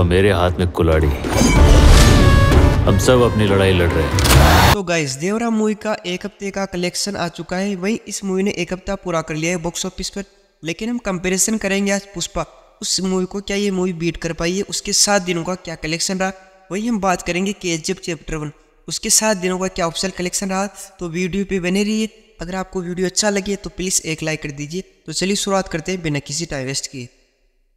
और मेरे हाथ में कुलाड़ी हम सब अपनी लड़ाई लड़ रहे हैं तो गाइस देवरा मूवी का एक हफ्ते का कलेक्शन आ चुका है वही इस मूवी ने एक हफ्ता पूरा कर लिया है बॉक्स ऑफिस पर लेकिन हम कंपैरिजन करेंगे आज पुष्पा उस मूवी को क्या ये मूवी बीट कर पाई है उसके सात दिनों का क्या कलेक्शन रहा वही हम बात करेंगे के चैप्टर वन उसके सात दिनों का क्या ऑफिशियल कलेक्शन रहा तो वीडियो पे बने रहिए अगर आपको वीडियो अच्छा लगे तो प्लीज़ एक लाइक कर दीजिए तो चलिए शुरुआत करते हैं बिना किसी टाइम वेस्ट किए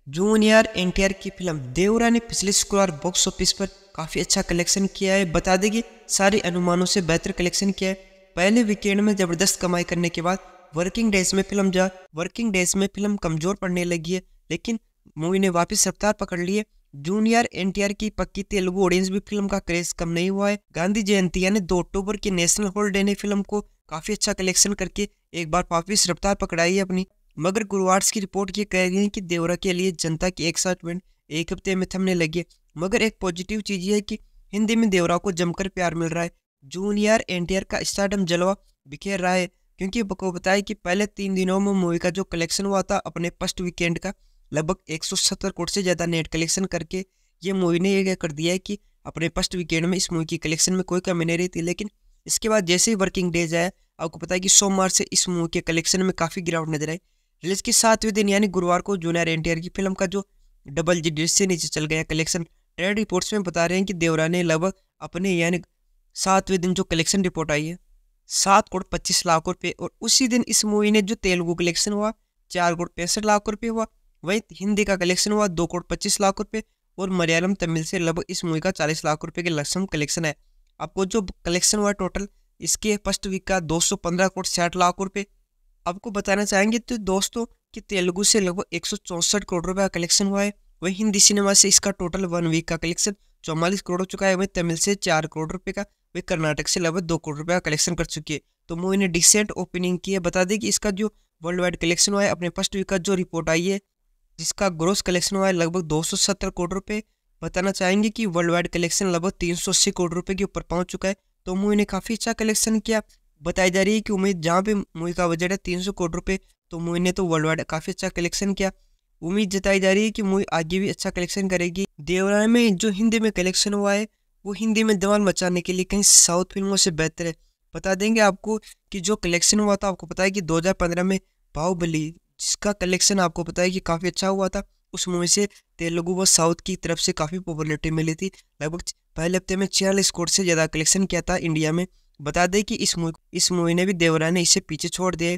जूनियर एनटीआर की फिल्म देवरा ने पिछले शुक्रवार बॉक्स ऑफिस पर काफ़ी अच्छा कलेक्शन किया है बता देगी सारे अनुमानों से बेहतर कलेक्शन किया है पहले वीकेंड में जबरदस्त कमाई करने के बाद वर्किंग डेज में फिल्म जा वर्किंग डेज में फिल्म कमजोर पड़ने लगी है लेकिन मूवी ने वापस रफ्तार पकड़ ली है जूनियर एनटीआर की पक्की तेलुगु ऑडियंस भी फिल्म का क्रेज कम नहीं हुआ है गांधी जयंती यानी दो अक्टूबर के नेशनल हॉलीडे ने फिल्म को काफी अच्छा कलेक्शन करके एक बार वापिस रफ्तार पकड़ाई है अपनी मगर गुरुवार्स की रिपोर्ट ये कह रही है कि देवरा के लिए जनता की एक्साइटमेंट एक हफ्ते में थमने लगी है मगर एक पॉजिटिव चीज़ ये है कि हिंदी में देवरा को जमकर प्यार मिल रहा है जूनियर एन का स्टार्टअप जलवा बिखेर रहा है क्योंकि आपको बताया कि पहले तीन दिनों में मूवी का जो कलेक्शन हुआ था अपने फर्स्ट वीकेंड का लगभग 170 करोड़ से ज़्यादा नेट कलेक्शन करके ये मूवी ने यह कर दिया है कि अपने फर्स्ट वीकेंड में इस मूवी की कलेक्शन में कोई कमी नहीं रही थी लेकिन इसके बाद जैसे ही वर्किंग डेज आया आपको पता है कि सोमवार से इस मूवी के कलेक्शन में काफ़ी गिरावट नजर आई रिलीज के सातवें दिन यानी गुरुवार को जूनियर एन की फिल्म का जो डबल डिजिट से नीचे चल गया कलेक्शन ट्रेड रिपोर्ट्स में बता रहे हैं कि देवरा ने लगभग अपने यानी सातवें दिन जो कलेक्शन रिपोर्ट आई है सात करोड़ पच्चीस लाख रुपये और उसी दिन इस मूवी ने जो तेलुगु कलेक्शन हुआ चार करोड़ पैंसठ लाख रुपये हुआ वहीं हिंदी का कलेक्शन हुआ दो करोड़ पच्चीस लाख रुपये और मलयालम तमिल से लगभग इस मूवी का चालीस लाख रुपये के लक्ष्यम कलेक्शन है आपको जो कलेक्शन हुआ टोटल इसके फर्स्ट वीक का दो सौ पंद्रह करोड़ साठ लाख रुपये आपको बताना चाहेंगे तो दोस्तों कि तेलुगु से लगभग एक करोड़ रुपये का कलेक्शन हुआ है वही हिंदी सिनेमा से इसका टोटल वन वीक का कलेक्शन चौवालीस करोड़ हो चुका है वहीं तमिल से चार करोड़ रुपये का वे कर्नाटक से लगभग दो करोड़ रुपये का कलेक्शन कर चुकी है तो मूवी ने डिसेंट ओपनिंग की है बता दें कि इसका जो वर्ल्ड वाइड कलेक्शन हुआ है अपने फर्स्ट वीक का जो रिपोर्ट आई है जिसका ग्रोस कलेक्शन हुआ है लगभग दो करोड़ रुपये बताना चाहेंगे कि वर्ल्ड वाइड कलेक्शन लगभग तीन करोड़ रुपये के ऊपर पहुँच चुका है तो मूवी ने काफ़ी अच्छा कलेक्शन किया बताई जा रही है कि उम्मीद जहाँ पे मूवी का बजट है तीन सौ करोड़ रुपये तो मूवी ने तो वर्ल्ड वाइड काफ़ी अच्छा कलेक्शन किया उम्मीद जताई जा रही है कि मूवी आगे भी अच्छा कलेक्शन करेगी देवराय में जो हिंदी में कलेक्शन हुआ है वो हिंदी में दवाल मचाने के लिए कहीं साउथ फिल्मों से बेहतर है बता देंगे आपको कि जो कलेक्शन हुआ था आपको पता है कि 2015 में बाहुबली जिसका कलेक्शन आपको पता है कि काफ़ी अच्छा हुआ था उस मूवी से तेलुगु व साउथ की तरफ से काफ़ी पॉपुलरिटी मिली थी लगभग पहले हफ्ते में छियालीस करोड़ से ज़्यादा कलेक्शन किया था इंडिया में बता दें कि इस मूवी इस मूवी ने भी देवरा ने इसे पीछे छोड़ दिया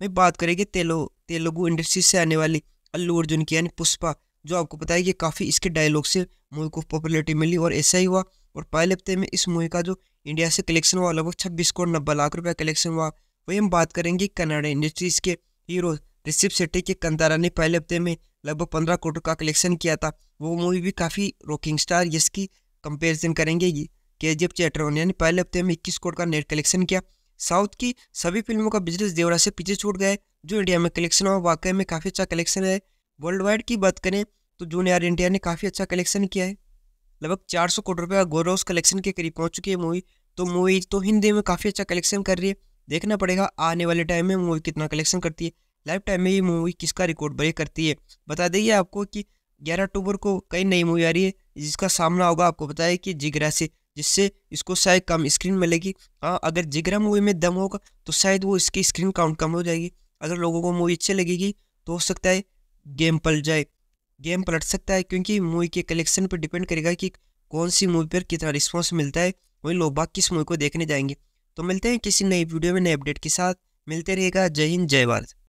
मैं बात करेंगे तेलो तेलुगु इंडस्ट्री से आने वाली अल्लू अर्जुन की यानी पुष्पा जो आपको पता है कि काफ़ी इसके डायलॉग से मूवी को पॉपुलरिटी मिली और ऐसा ही हुआ और पहले हफ्ते में इस मूवी का जो इंडिया से कलेक्शन हुआ लगभग छब्बीस करोड़ नब्बे लाख रुपये कलेक्शन हुआ वही हम बात करेंगे कनाडा इंडस्ट्रीज़ के हीरो ऋषिप शेट्टी के कंतारा ने पहले हफ्ते में लगभग पंद्रह करोड़ का कलेक्शन किया था वो मूवी भी काफ़ी रॉकिंग स्टार जिसकी कंपेरिजन करेंगे के जी एफ चैटर यानी पहले हफ्ते में इक्कीस करोड़ का नेट कलेक्शन किया साउथ की सभी फिल्मों का बिजनेस देवरा से पीछे छूट गया है जो इंडिया में कलेक्शन हुआ वाकई में काफ़ी अच्छा कलेक्शन है वर्ल्ड वाइड की बात करें तो जूनियर इंडिया ने काफ़ी अच्छा कलेक्शन किया है लगभग चार सौ करोड़ रुपये का गोरोस कलेक्शन के करीब पहुंच चुकी है मूवी तो मूवी तो हिंदी में काफ़ी अच्छा कलेक्शन कर रही है देखना पड़ेगा आने वाले टाइम में मूवी कितना कलेक्शन करती है लाइफ टाइम में ये मूवी किसका रिकॉर्ड ब्रेक करती है बता देंगे आपको कि ग्यारह अक्टूबर को कई नई मूवी आ रही है जिसका सामना होगा आपको बताया कि जिगरा से जिससे इसको शायद कम स्क्रीन मिलेगी हाँ अगर जिगरा मूवी में दम होगा तो शायद वो इसकी स्क्रीन काउंट कम हो जाएगी अगर लोगों को मूवी अच्छी लगेगी तो हो सकता है गेम पलट जाए गेम पलट सकता है क्योंकि मूवी के कलेक्शन पर डिपेंड करेगा कि कौन सी मूवी पर कितना रिस्पॉन्स मिलता है वही लोग बाग किस मूवी को देखने जाएंगे तो मिलते हैं किसी नई वीडियो में नए अपडेट के साथ मिलते रहेगा जय हिंद जय भारत